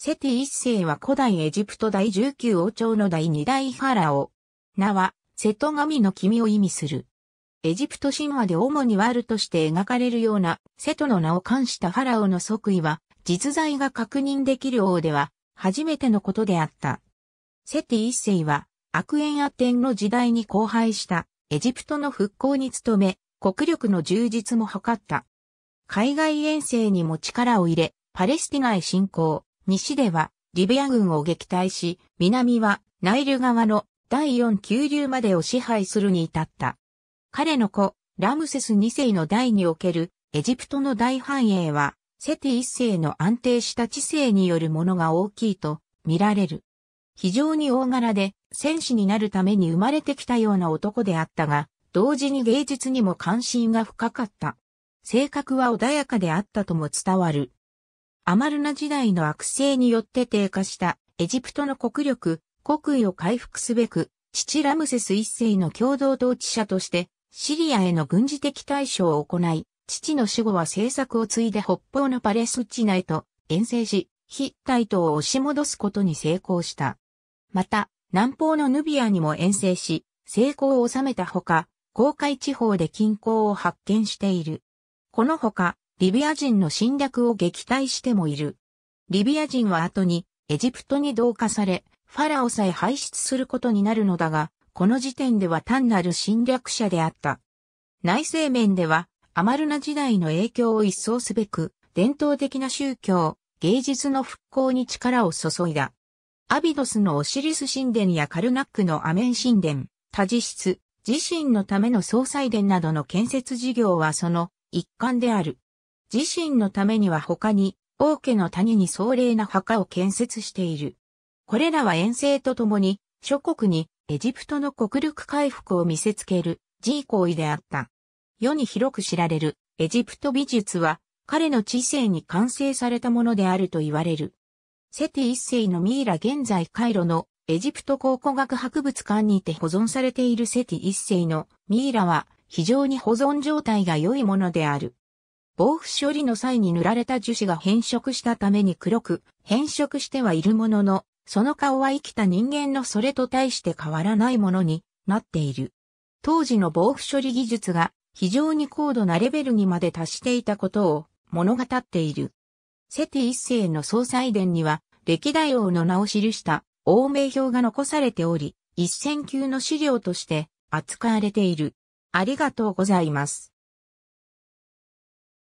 セティ一世は古代エジプト第19王朝の第2代ファラオ。名は、瀬戸神の君を意味する。エジプト神話で主にワルとして描かれるような、瀬戸の名を冠したファラオの即位は、実在が確認できる王では、初めてのことであった。セティ一世は、悪縁ア天の時代に荒廃した、エジプトの復興に努め、国力の充実も図った。海外遠征にも力を入れ、パレスティナへ侵攻。西ではリビア軍を撃退し、南はナイル川の第4急流までを支配するに至った。彼の子、ラムセス2世の代におけるエジプトの大繁栄は、セティ1世の安定した知性によるものが大きいと見られる。非常に大柄で戦士になるために生まれてきたような男であったが、同時に芸術にも関心が深かった。性格は穏やかであったとも伝わる。アマルナ時代の悪性によって低下したエジプトの国力、国威を回復すべく、父ラムセス一世の共同統治者として、シリアへの軍事的対処を行い、父の死後は政策を継いで北方のパレスチナへと遠征し、非対等を押し戻すことに成功した。また、南方のヌビアにも遠征し、成功を収めたほか、公海地方で近郊を発見している。このほか、リビア人の侵略を撃退してもいる。リビア人は後にエジプトに同化され、ファラオさえ排出することになるのだが、この時点では単なる侵略者であった。内政面では、アマルナ時代の影響を一掃すべく、伝統的な宗教、芸術の復興に力を注いだ。アビドスのオシリス神殿やカルナックのアメン神殿、タジ室、自身のための総祭殿などの建設事業はその一環である。自身のためには他に、王家の谷に壮麗な墓を建設している。これらは遠征とともに、諸国にエジプトの国力回復を見せつける自ー行為であった。世に広く知られるエジプト美術は彼の知性に完成されたものであると言われる。セティ一世のミイラ現在カイロのエジプト考古学博物館にて保存されているセティ一世のミイラは非常に保存状態が良いものである。防腐処理の際に塗られた樹脂が変色したために黒く変色してはいるものの、その顔は生きた人間のそれと対して変わらないものになっている。当時の防腐処理技術が非常に高度なレベルにまで達していたことを物語っている。セティ一世の総裁殿には歴代王の名を記した王名表が残されており、一戦級の資料として扱われている。ありがとうございます。